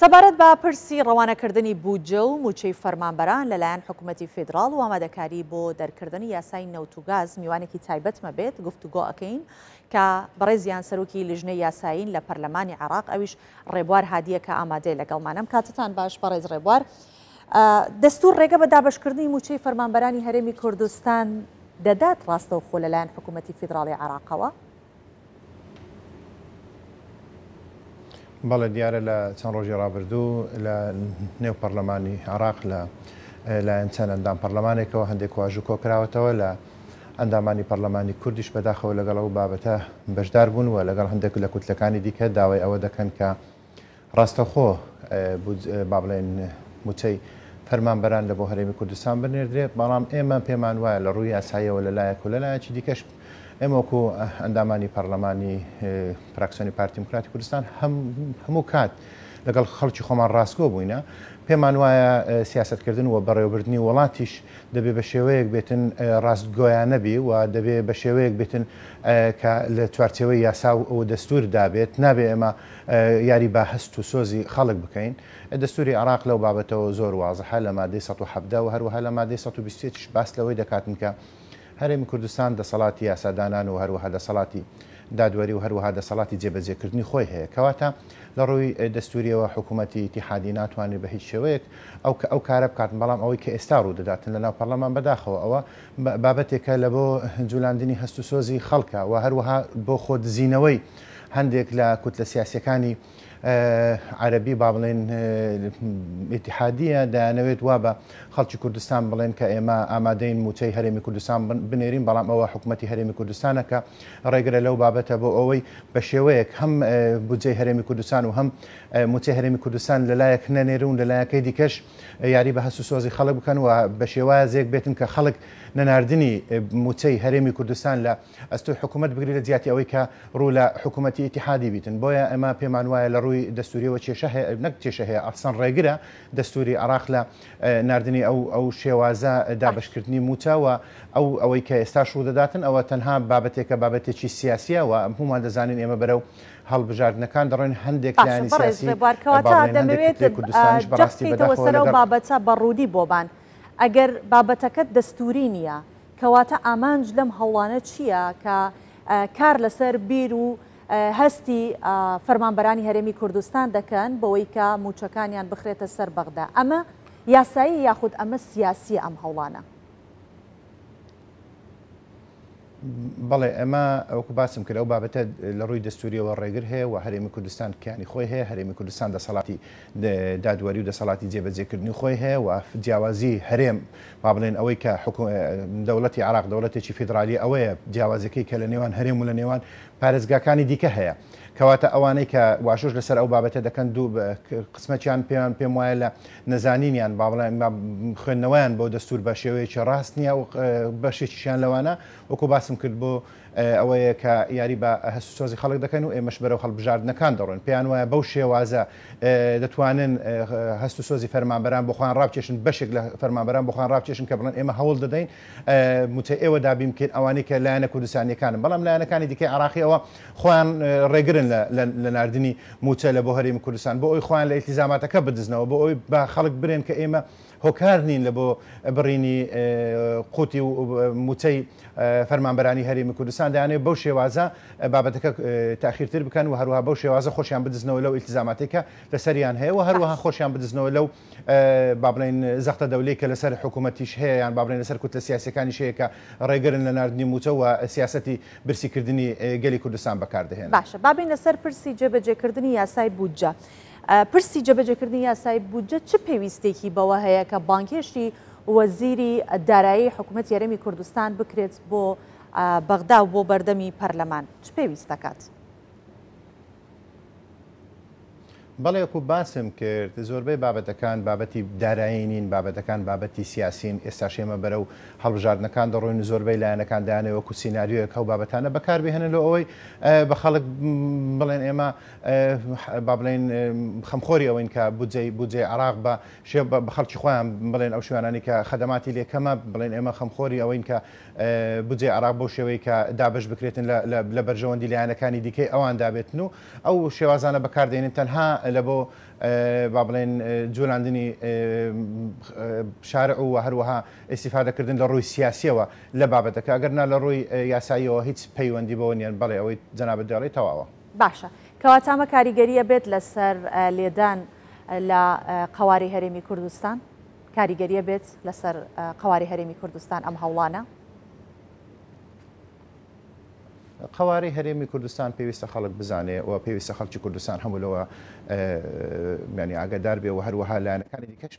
سەبارەت بە پرسی ڕەوانەکردنی بودجە و موچەی فەرمانبەران لەلایەن حکوومەتتی فیدرال و ئامادەکاری بۆ دەرکردنی یاسای نەوتوگاز میوانێکی تایبەتمە بێت گفتوگۆ ئەەکەین کە بەڕێزیان سەرۆکی لژنە یاسایین لە پەرلەمانی عراق ئەویش ڕێبوار هادیە کە ئامادەی لەگەڵمانم کاتتان باش بەڕێز ڕێبوار دەستور ڕێگە بە دابشکردنی موچەی فەرمانبەرانی هەرێمی کوردستان دەدات ڕاستە و خۆ لەلایەن حکوومەتتی فیدراڵی عراقەوە بەڵە دیارە لە چەند ڕۆژی ڕابردوو لە نێو پەرلەمانی عراق لە لایەن چەند ئەندام پەرلەمانێکەوە هەندێک واژوو کۆکراوەتەوە لە ئەندامانی پەرلەمانی کوردیش بەداخەوە لەگەڵ ئەو بابەتە بەشدار بوونوە لەگەڵ هەندێک لە کوتلەکانی دیکە داوای ئەوە دەکەن کە ڕاستەخۆ با بڵێن موچەی فەرمانبەران لە بۆ هەرێمی کوردستان بنێردرێت بەڵام ئێمە پێمان وایە لە ڕووی ئاسایەوە لەلایەک و لەلایەکی دیکەش ئێمەکو ئەندامانی پەرلەمانی پراکسیۆنی پارتیموکراتی کوردستان هەموو کات لەگەڵ خەڵکی خۆمان ڕاستگۆ بووینە پێمان وایە سیاستکردن و بەڕێوەبردننی وڵاتیش دەبێت بە شێوەیەک بێتن ڕاستگۆیانەبی و دەبێت بە شێوەیەک بێتن لە چوارچەوەی یاسا و دەستور دابێت نابێ ئێمە یاری بە هەست و سۆزی خەڵک بکەین دەستوری عراق لەو بابەتەوە زۆر وازەها لە مادەی 1970 و هەروەها لە مادەی 1920 باس لەوەی دەکاتن کە هەرێمی کوردستان دەسەڵاتی یاسادانان و هەروەها دەسەڵاتی دادوەری و هەروەها دەسەڵاتی جێبەجێکردنی خۆی هەیە کەواتە لە ڕووی دەستوریەوە حکوومەتی تیحادی ناتوانێت بە هیچ شێوەیەک ئەو کە ئەو کارە بکاتن بەڵام ئەوەی کە ئێستا ڕوو دەداتن لە ناو پەرلەمان بەداخەوە ئەوە بابەتێکە لە بۆ جولاندنی هەست و سۆزی خەڵکە و هەروەها بۆ خۆ دزینەوەی هەندێک لە کووت لە سیاسەکانی عەربی با بڵێن ئتیحادیە دایانەوێت وا بە خەڵکی کوردستان بڵێن کە ئێمە ئامادەین موچەی هەرێمی کوردستان بنێرین بەڵام ئەوە حکوومەتتی هەرێمی کوردستانەکە ڕێگرە لەو بابەتە بۆ ئەوەی بە شێوەیەک هەم بجێ هەرێمی کوردستان و هەم موچەی هەرێمی کوردستان لەلایەک نەنێرون لەلایەکەی دیکەش یاری بە هەسو سۆزی خەڵک بکەن و بە شێوازە زێک بێتن کە خەڵک نەناردنی موچەی هەرێمی کوردستان لە ئەستوی حکوومەت بگری لە زیاتی ئەوەی کە ڕوو لە حکوومەتی ئتیحادی بیتن بۆیە ئەمە پێمان وایە لە ڕووی ئەوەی دەستوریەوە کێشە هەیە نەک کێشە هەیە ئەفسەن ڕێگرە دەستوری عراق لە نردنی ئەو ئەو شێوازە دابشکردنی موتاوە ئەو ئەوەی کە ئێستا شو دەداتن ئەوە تەنها بابەتێکە بابەتێکی سیاسیەوە هەمومان دەزانین ئێمە بەرەو هەڵبژاردنەکان دەڕێن هەندێک لایانیوارکەوەتا دەمەوێت جەخیتەوە سەرە و بابەتە بەڕوودی بۆبان ئەگەر بابەتەکەت دەستوری نییە کەواتە ئامانج لەم هەوڵانە چییە کە کار لەسەر بیر و هەستی فەرمانبەرانی هەرێمی کوردستان دەکەن بەوەی کە موچەکانیان بخرێتە سەر بەغدا ئەمە یاسایی یاخود ئەمە سیاسی ئەم هەوڵانە بەڵێ ئەمە ئەوکو باسم کرد ئەو بابەتە لە ڕووی دەستوریەوە ڕێگر هەیە و هەرێمی کوردستان کیانی خۆی هەیە هەرێمی کوردستان دەسەڵاتی دادوەری و دەسەڵاتی جێبەجێکردنی خۆی هەیە و جیاوازی هەرێم با بڵێن ئەوەی کە دەوڵەتی عراق دەوڵەتێکی فیدرالی ئەوەیە جیاوازەکەی کە لە نێوان هەرێم و لە نێوان پارێزگاکانی دیکە هەیە. کەواتە ئەوانەی کە واشش لەسەر ئەو بابەتە دەکەن دوو قسمەتیان پێیان پێم وایە لە نەزانینیان با بڵێن خوێندنەوەیان بۆ دەستور بە شێوەیەکی ڕاست نییە و بەشێکیان لەوانە وەکو باسم کرد بۆ ئەوەیە کە یاری بە هەسوسۆزی خەڵک دەکەن و ئێمەش بەرەو هەڵبژاردنەکان دەڕۆن پێیان وایە بەو شێوازە دەتوانن هەست و سۆزی فەرمانبەران بخواان ڕابچێشن بەشێک لە فەرمانبەران بخواان ڕابچێشن کە بڵن ئێمە هەوڵ دەدەین موتە ئێوە دابیم بکەین ئەوانەی کە لایەنە کوردستانیەکانم بەڵام لایەنەکانی دیکە عراقیەوە خۆیان ڕێگرن لە نردنی موچە لە بۆ هەریم کوردستان بۆ ئەوی خۆیان لە ئیلتیزاماتەکە بدزنەوە بۆ ئەوی با خەڵک برێن کە ئێمە هۆکار نین لە بۆ بڕینی قوتی و موچەی فەرمانبەرانی هەرێمی کوردستان کەسان دەیانێت بەو شێوازە بابەتەکە تاخیرتر بکەن و هەروها بەو شێوازە خۆشیان بدزنەوە لەو ئیلتزاماتێکە لەسەریان هەیە و هەروەها خۆشیان بدزنەوە لەو بابلین زەختە دەولی کە لەسەر حکوومەتیش هەیە یان بابلین لەسەر کوتە سیاسەکانی شەیەکە ڕێگەرن لە نردنی موتەوە سیاستی برسیکردنی گەلی کوردستان بەکاردهێن باشە بابین لەسەر پرسی جێبەجێکردنی یاسای بودجە. پرسی جەبەجەکردنی یاسای بودجە چه پێویستێکی بەوە هەیە کە بانکێشی وەزیری دارایی حکوومەت یارەمی کوردستان بکرێت بۆ بەغدا بۆ بەردەمی پەرلەمان چ پێویست دەکات؟ بەڵێک و باسم کرد زۆربەی بابەتەکان بابەتی دارایینین بابەتەکان بابەتی سیاسین ئێستا شێمە بەرە و هەڵبژاردنەکان دەڕۆین زۆربەی لایەنەکان دایانەوە کو سناریۆیە کەو بابەتانە بەکار بهێنە لە ئەوەی بە خەڵک بڵێن ئێمە با بڵێن خەمخۆری ئەوین کە بودجەی بودجێ عراق بە شێ بە خەڵکی خۆیان بڵێن ئەو شوێنانی کە خەدەماتی لێکەمە بڵێن ئێمە خەمخۆری ئەوین کە بودجێ عراق بۆ شێوەی کە دابش بکرێتن لە بەرژەوەندی لایەنەکانی دیکەی ئەوان دابێتن و ئەو شێوازانە بەکاردێنن تەنها لە بۆ با بڵێن جولاندنی شارع و هەروەها ئیسیفادەکردن لە ڕووی سیاسیەوە لە بابەتەکە ئەگەرنا لە ڕووی یاساییەوە هیچ پەیوەندی بۆ نیان بەڵێ ئەوەی جەنابەت دەڵی تەواوە باشە کەواتامە کاریگەریە بێت لەسەر لێدان لە قواری هەرێمی کوردستان کاریگەریە بێت لەسەر قواری هەرێمی کوردستان ئەم هەوڵانە قوارەی هەرێمی کوردستان پێویستە خەڵک بزانێ و پێویستە خەڵکی کوردستان هەمولەوە میانی ئاگدار بێ و هەروەها لایەنەکانی دیکەش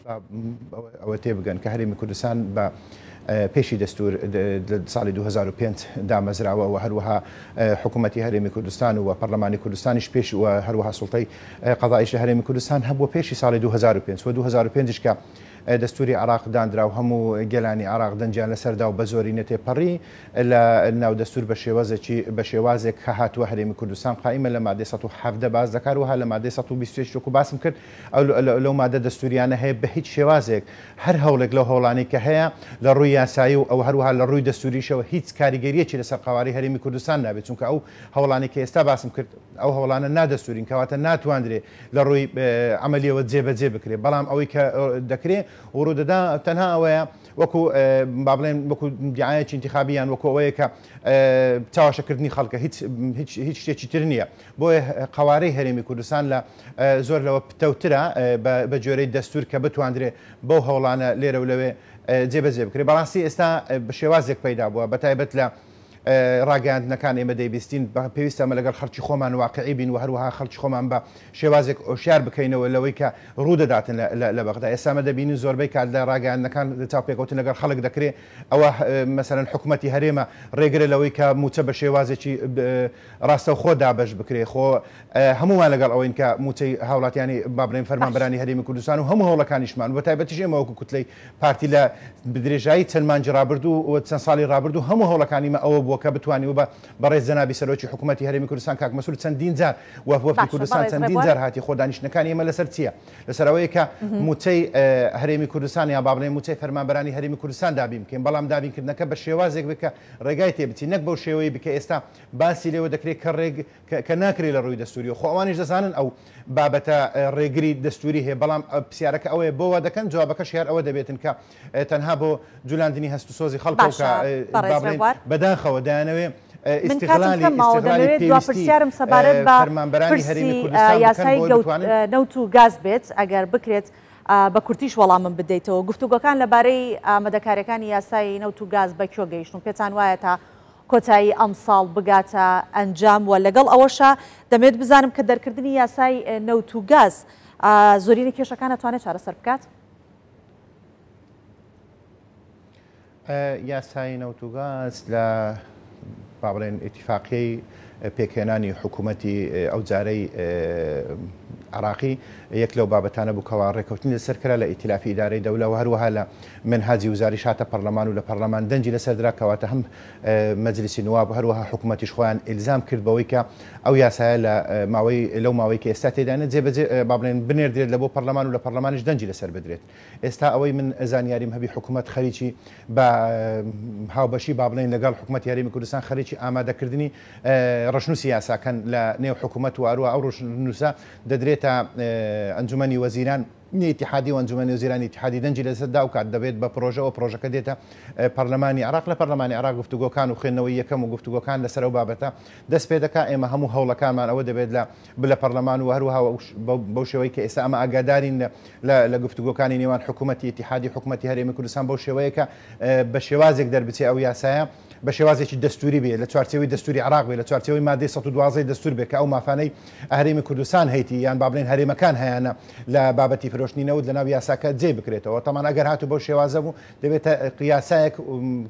ئەوە تێبگەن کە هەرێمی کوردستان بە پێشی دەستور ساڵی 2005 دامەزراوە و هەروەها حکوومەتتی هەرێمی کوردستان و پەرلەمانی کوردستانیش پێش و هەروەها سڵتەی قەضایش هەرێمی کوردستان هەبوو پێشی ساڵی 2005 و 2005 کە دەستوری عراقدانرا و هەموو گەلانی عراق دەنجیان لەسەردا و بە زۆری نەتێپەڕی لە ناو دەستور بە شێوازێکی بە شێوازێک کە هاتووە هەرێمی کوردستان قائمە لە مادە 1970 باز دەکار وها لە مادە 1920 و باسم کرد لەو مادە دەستوریانە هەیە بە هیچ شێوازێک هەر هەوڵێک لە هۆڵانی کە هەیە لە ڕووی یاسایی و ئەو هەروها لە ڕووی دەستوریشەوە هیچ کاریگەریەکی لەسەر قواری هەرمی کوردستان نابێت چونکە ئەو هەوڵانی کە ئێستا باسم کرد ئەو هەوڵانە نادەسوورین کەواتە ناتواندرێ لە ڕووی ئەعملیەوە جێبەجێ بکرێت بەڵام ئەوەی کە دەکرێت وڕوودەدا تەنها ئەوەیە وەکو با بڵێن وەکو دیایەکی انتخابیان وەکو ئەوەیە کە چاوەشەکردنی خەڵکە هیچ شتێکی تر نییە بۆیە قوارەی هەرێمی کوردستان لە زۆر لەوە پتەوترە بە جۆرەی دەستور کە بتواندرێ بەو هەوڵانە لێرە و لەوێ جێبەجێ بکرێ بەڕاستی ئێستا بە شێوازێک پەیدا بووە بە تایبەت لە ڕاگەاندنەکان ئێمە دەیبیستین پێویستە ئەمە لەگەر خەرچی خۆمان واقعی بین و هەروەها خەرچ خۆمان بە شێوازێک ئۆشیار بکەینەوە لەوەی کە ڕوودەداتن لە بەغدا ئێسامە دەبینی زۆربەی کات لە ڕاگەاندنەکان تا پێکوتن لەگەر خەڵک دەکرێت ئەوە مەسەرەن حکوومەتتی هەرێمە ڕێگرە لەوەی کە موچە بە شێوازێکی ڕاستە خۆ دابش بکرێ خۆ هەمووان لەگەڵ ئەوین کە موچەی هاوڵاتیانی بابرین فەرمانبرانی هەرێمی کوردستان و هەموو هەوڵەکانیشمان بە تایبەتیش ئێمەوەکو کوتلەی پارتی لە بدرێژایی چەندمان جرابرد و چەند ساڵی رابرد و هەموو هەوڵەکانیمە ئەوە بووە بووکە بتوانانی و بە بەڕێز زەنابی سەرۆکی حکوومەتتی هەرمی کوردستان کاک مەسول چەندین جار وەفوەفی کوردستان چەندین جار هاتی خۆدانیشتەکانی ئمە لەسەر چییە لەسەرەوەی کە موچەی هەرێمی کوردستان یا بابڵێ موچەی فەرمانبرانی هەرمی کوردستان دابیم بکەین بەڵام دابینکردنەکە بە شێوازێک بکە ڕێگای تێبچی نەک بەو شێوەیە بکە ئێستا باسی لێەوە دەکرێت کە ڕێگ کە ناکرێت لە ڕووی دەستوری و خۆوانش دەزانن ئەو بابەتە ڕێگری دەستوری هەیە بەڵام پرسیارەکە ئەوەیە بۆەوە دەکەن جوابەکە شار ئەوە دەبێتن کە تەنها بۆ جولاندنی هەست و سۆزی خەڵکەکە بەداخەوە ناکەوە دایانەوێ ئیسیارم سەبارەت بە یاسای نەوت و گاز بێت ئەگەر بکرێت بە کوردیش وەڵامم بدەیتەوە گفتوگەکان لەبارەی ئامادەکارەکانی یاسای نەوت و گاز بە کۆ گەیشت و پێتان وایە تا کۆتایی ئەمساڵ بگاتە ئەنجام وە لەگەڵ ئەوەشە دەمێت بزانم کە دەرکردنی یاسای نەوت و گاز زۆرینە کێشەکان ئەتوانێت چارەسەر بکات؟ یاسایی نەوتوگاز لە با بڵێن ئتیفاقی پێکهێنانی حکوومەتی ئەو جارەی عراقی یەک لەو بابەتانە بووکەوا ڕێکوتنی لەسەرکرا لە ئیتلافی ئیدارەی دەولا و هەروەها لە منهاجی وزاری شاتە پەرلەمان و لە پەرلەمان دەنجی لەسەردرا کەواتە هەم مەجلسی نواب هەروەها حکوومەتیش خۆیان ئلزام کردبەوەی کە ئەو یاسایە لە ماوەی لەو ماوەی کە ئێستا تێدانێت جێبەجێ بابلێن بنێردرێت لە بۆ پەرلەمان و لە پەرلەمانش دەنجی لەسەر بدرێت ئێستا ئەوەی من زانیاریم هەبی حکوومەت خەریکی بە هاوبەشی بابلین لەگەڵ حکوومەت یاریمی کوردستان خەریکی ئامادەکردنی ڕشنووسی یاساکەن لە نێو حکوومەت و هەروە ئەو ڕشنووسە دەدرێت بيتا آه، انجمني وزيران اتحادی وانجمني وزيران وزیرانی دنجي لسد لەسەردا و دبيت دەبێت بە پرۆژەوە پرۆژەکە دێتە پەرلەمانی عراق لە پەرلەمانی عراق گفتوگۆکان و خوێندنەوەی یەکەم و گفتوگۆکان لەسەر و بابەتە دەست پێ دەکا ئێمە هەموو هەوڵەکانمان ئەوە دەبێت لە بلە پەرلەمان و هەروها بەو شێوەی اما ئێستا ئەمە ئاگادارین لە گفتوگۆکانی نێوان حکوومەتتی اتحادی حکوومەتتی هەرێمی کوردستان بەو شێوەیەکە بە شێوازێک دەربچێ ئەو یاسایە بە شێوازێکی دەستوری بێ لە چوارچەوەی دەستوری عراق بێ لە چوارچەوەی مادەی 112 دەستور بێ کە ئەو مافانەی هەرێمی کوردستان هەیتی یان بابلێن هەرێمەکان هیانە لە بابەتی فرۆشتنیەوە لە ناو یاساکە جێ بکرێتەوە تەمان ئەگەر هاتو بەو شێوازە بوو دەبێتە قیاسایەک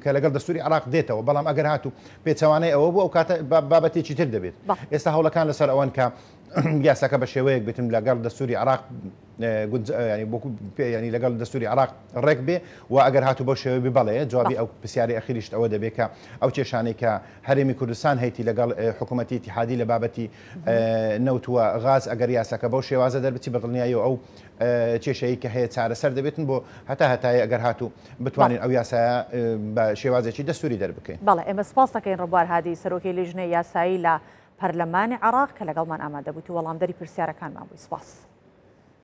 کە لەگەڵ دەستوری عراق دێتەوە بەڵام ئەگەر هاتو پێچوانەی ئەوە بوو ئەو کاتە بابەتێکی تر دەبێت ئێستا هەوڵەکان لەسەر ئەوەن کە یاساکە بە شێوەیەک بتم لەگەڵ دەستوری عراق ینی لەگەڵ دەستوری عراق ڕێک بێ و ئەگەر هاتو بۆ شێوە ببڵێ جوابی ئەو پرسیاری ئەخیریشت ئەوە دەبێت کە ئەو کێشانەی کە هەرێمی کوردستان هەیتی لەگەڵ حکوومەتی تیحادی لە بابەتی نەوتوە غاز ئەگەر یاساکە بەو شێوازە دەربچی بەڵنیایی و ئەو کێشەیە کە هەیە چارەسەر دەبێتن بۆ هەتا هەتای ئەگەر هاتوو بتوانین ئەو یاسایە بە شێوازێکی دەستوری دەربکەین بەڵێ ئێمە سپاس دەکەین ڕبوار هادی سەرۆکی لێژنە یاسایی لە پەرلەمانی عراق کە لەگەڵمان ئامادەبوو و وەڵامدەری پرسیارەکانمان بووی سپاس.